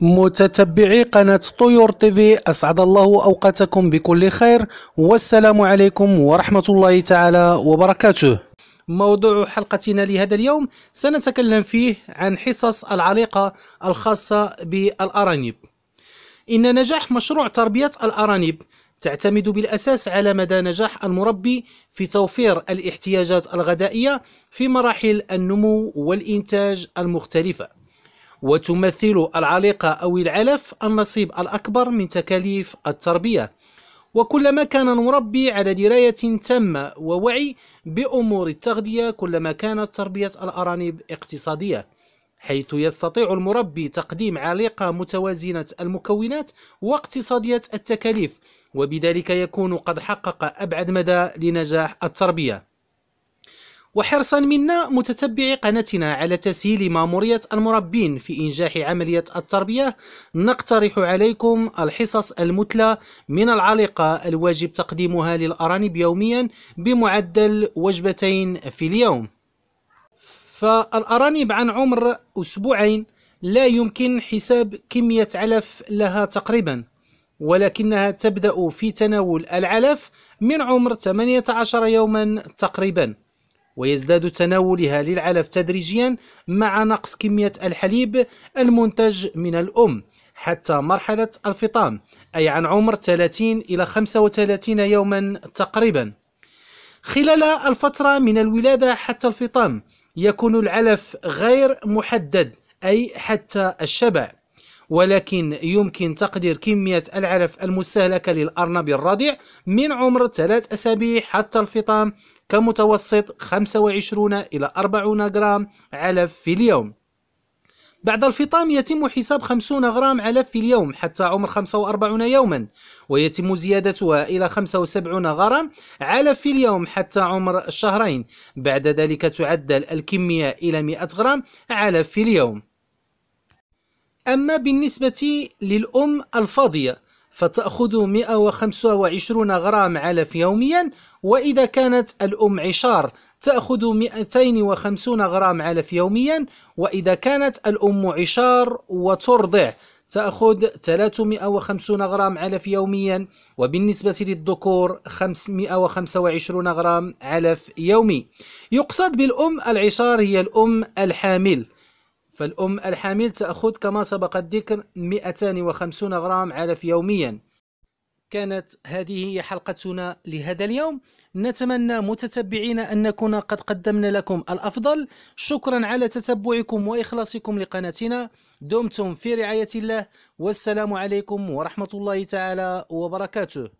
متتبعي قناة طيور تيفي أسعد الله أوقاتكم بكل خير والسلام عليكم ورحمة الله تعالى وبركاته موضوع حلقتنا لهذا اليوم سنتكلم فيه عن حصص العليقة الخاصة بالأرانب إن نجاح مشروع تربية الأرانب تعتمد بالأساس على مدى نجاح المربي في توفير الاحتياجات الغذائية في مراحل النمو والإنتاج المختلفة وتمثل العليقة أو العلف النصيب الأكبر من تكاليف التربية وكلما كان المربي على دراية تامة ووعي بأمور التغذية كلما كانت تربية الأرانب اقتصادية حيث يستطيع المربي تقديم علاقة متوازنة المكونات واقتصادية التكاليف وبذلك يكون قد حقق أبعد مدى لنجاح التربية وحرصا منا متتبعي قناتنا على تسهيل مامورية المربين في إنجاح عملية التربية نقترح عليكم الحصص المتلى من العليقة الواجب تقديمها للأرانب يوميا بمعدل وجبتين في اليوم فالأرانب عن عمر أسبوعين لا يمكن حساب كمية علف لها تقريبا ولكنها تبدأ في تناول العلف من عمر 18 يوما تقريبا ويزداد تناولها للعلف تدريجيا مع نقص كمية الحليب المنتج من الأم حتى مرحلة الفطام أي عن عمر 30 إلى 35 يوما تقريبا خلال الفترة من الولادة حتى الفطام يكون العلف غير محدد أي حتى الشبع ولكن يمكن تقدير كمية العلف المستهلكة للأرنب الرضيع من عمر 3 أسابيع حتى الفطام كمتوسط 25 إلى 40 غرام علف في اليوم بعد الفطام يتم حساب 50 غرام علف في اليوم حتى عمر 45 يوما ويتم زيادتها إلى 75 غرام علف في اليوم حتى عمر الشهرين بعد ذلك تعدل الكمية إلى 100 غرام علف في اليوم أما بالنسبة للأم الفاضية فتأخذ 125 غرام علف يوميا وإذا كانت الأم عشار تأخذ 250 غرام علف يوميا وإذا كانت الأم عشار وترضع تأخذ 350 غرام علف يوميا وبالنسبة للذكور 525 غرام علف يومي يقصد بالأم العشار هي الأم الحامل فالأم الحامل تأخذ كما سبق الذكر 250 غرام علف يوميا كانت هذه هي حلقتنا لهذا اليوم نتمنى متتبعينا أن نكون قد قدمنا لكم الأفضل شكرا على تتبعكم وإخلاصكم لقناتنا دمتم في رعاية الله والسلام عليكم ورحمة الله تعالى وبركاته